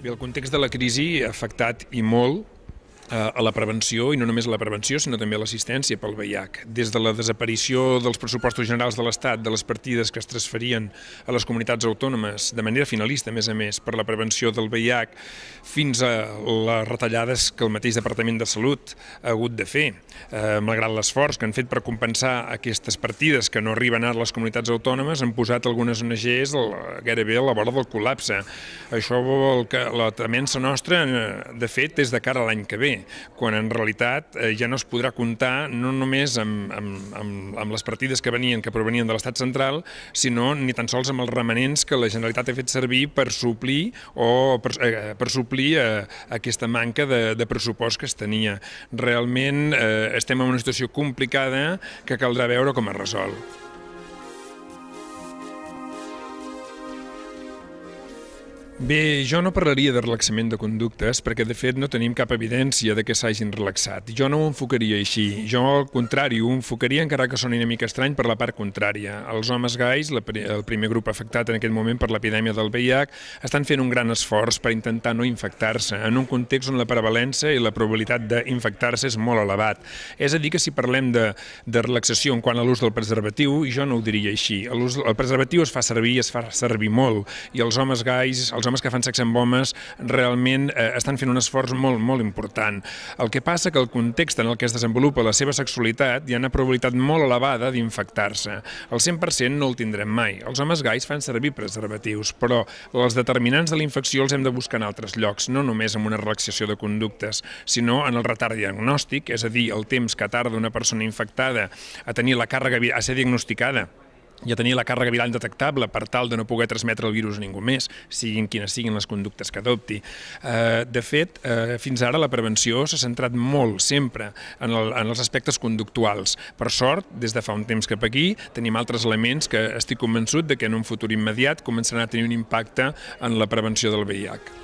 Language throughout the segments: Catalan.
Bé, el context de la crisi ha afectat i molt Eh, a la prevenció, i no només a la prevenció, sinó també a l'assistència pel VIH. Des de la desaparició dels pressupostos generals de l'Estat, de les partides que es transferien a les comunitats autònomes, de manera finalista, a més a més, per la prevenció del VIH, fins a les retallades que el mateix Departament de Salut ha hagut de fer, eh, malgrat l'esforç que han fet per compensar aquestes partides que no arriben a les comunitats autònomes, han posat algunes ONGs gairebé a la vora del col·lapse. Això vol que la temença nostra, eh, de fet, és de cara a l'any que ve quan en realitat eh, ja no es podrà comptar no només amb, amb, amb, amb les partides que venien, que provenien de l'Estat central, sinó ni tan sols amb els remanents que la Generalitat ha fet servir per suplir o per, eh, per suplir eh, aquesta manca de, de pressupost que es tenia. Realment eh, estem en una situació complicada que caldrà veure com es resol. Bé, jo no parlaria de relaxament de conductes perquè, de fet, no tenim cap evidència de que s'hagin relaxat. Jo no ho enfocaria així. Jo, al contrari, ho enfocaria, encara que soni una mica estrany, per la part contrària. Els homes gais, el primer grup afectat en aquest moment per l'epidèmia del VIH, estan fent un gran esforç per intentar no infectar-se, en un context on la prevalença i la probabilitat d'infectar-se és molt elevat. És a dir, que si parlem de, de relaxació en quant a l'ús del preservatiu, jo no ho diria així. El, el preservatiu es fa servir, es fa servir molt, i els homes gais, els homes que fan sexe amb homes realment eh, estan fent un esforç molt, molt important. El que passa que el context en el que es desenvolupa la seva sexualitat hi ha una probabilitat molt elevada d'infectar-se. El 100% no el tindrem mai. Els homes gais fan servir preservatius, però els determinants de la infecció els hem de buscar en altres llocs, no només en una relaxació de conductes, sinó en el retard diagnòstic, és a dir, el temps que tarda una persona infectada a tenir la càrrega a ser diagnosticada ja tenia la càrrega viral indetectable per tal de no poder transmetre el virus a ningú més, siguin quines siguin les conductes que adopti. Eh, de fet, eh, fins ara la prevenció s'ha centrat molt sempre en, el, en els aspectes conductuals. Per sort, des de fa un temps cap aquí, tenim altres elements que estic convençut de que en un futur immediat començaran a tenir un impacte en la prevenció del VIH.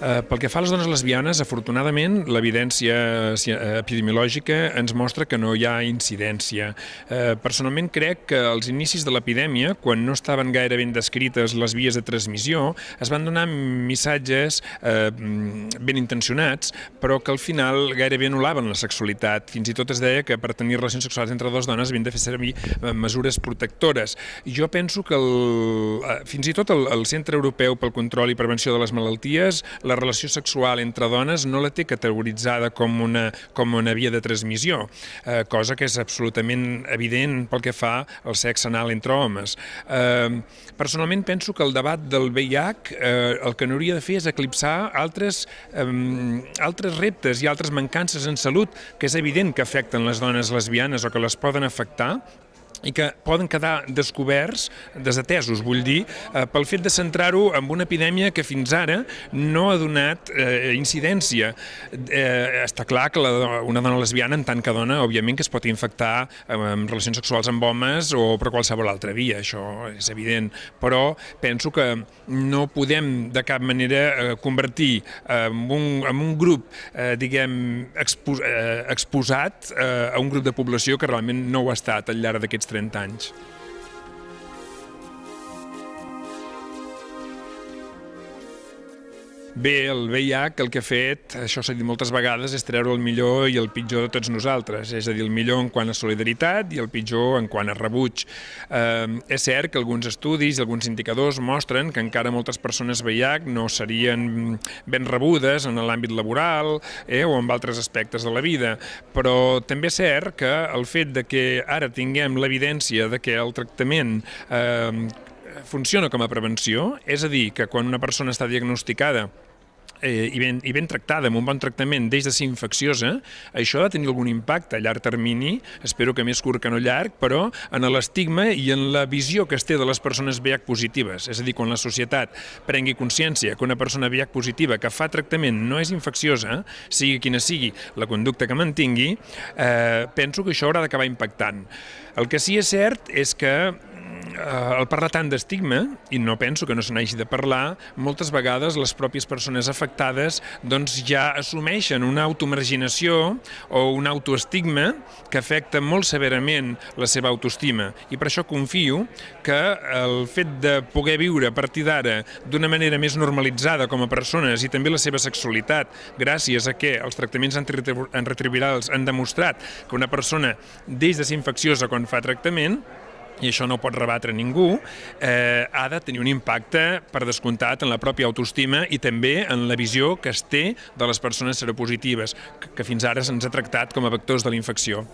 Eh, pel que fa a les dones lesbianes, afortunadament, l'evidència eh, epidemiològica ens mostra que no hi ha incidència. Eh, personalment crec que als inicis de l'epidèmia, quan no estaven gaire ben descrites les vies de transmissió, es van donar missatges eh, ben intencionats, però que al final gairebé anul·laven la sexualitat. Fins i tot es deia que per tenir relacions sexuals entre dues dones havien de fer servir eh, mesures protectores. Jo penso que el, eh, fins i tot el Centre Europeu pel Control i Prevenció de les Malalties la relació sexual entre dones no la té categoritzada com una, com una via de transmissió, eh, cosa que és absolutament evident pel que fa al sexe anal entre homes. Eh, personalment penso que el debat del VIH eh, el que no hauria de fer és eclipsar altres, eh, altres reptes i altres mancances en salut que és evident que afecten les dones lesbianes o que les poden afectar, i que poden quedar descoberts, desatesos, vull dir, eh, pel fet de centrar-ho en una epidèmia que fins ara no ha donat eh, incidència. Eh, està clar que la, una dona lesbiana, en tant que dona, òbviament que es pot infectar amb relacions sexuals amb homes o per qualsevol altra via, això és evident, però penso que no podem de cap manera eh, convertir en un, en un grup, eh, diguem, expo, eh, exposat eh, a un grup de població que realment no ho ha estat al llarg d'aquests 30 anys. Bé, el VIH el que ha fet, això s'ha dit moltes vegades, és treure el millor i el pitjor de tots nosaltres, és a dir, el millor en quant a solidaritat i el pitjor en quant a rebuig. Eh, és cert que alguns estudis i alguns indicadors mostren que encara moltes persones VIH no serien ben rebudes en l'àmbit laboral eh, o en altres aspectes de la vida, però també és cert que el fet de que ara tinguem l'evidència de que el tractament eh, funciona com a prevenció, és a dir, que quan una persona està diagnosticada eh, i, ben, i ben tractada, amb un bon tractament des de ser infecciosa, això ha de tenir algun impacte a llarg termini, espero que més curt que no llarg, però en l'estigma i en la visió que es té de les persones VIH positives. És a dir, quan la societat prengui consciència que una persona VIH positiva que fa tractament no és infecciosa, sigui quina sigui la conducta que mantingui, eh, penso que això haurà d'acabar impactant. El que sí que és cert és que Eh, al parlar tant d'estigma, i no penso que no se n'hagi de parlar, moltes vegades les pròpies persones afectades doncs, ja assumeixen una automarginació o un autoestigma que afecta molt severament la seva autoestima. I per això confio que el fet de poder viure a partir d'ara d'una manera més normalitzada com a persones i també la seva sexualitat, gràcies a que els tractaments antiretrovirals han demostrat que una persona, des de ser infecciosa quan fa tractament, i això no pot rebatre ningú, eh, ha de tenir un impacte, per descomptat, en la pròpia autoestima i també en la visió que es té de les persones seropositives, que, que fins ara se'ns ha tractat com a vectors de la infecció.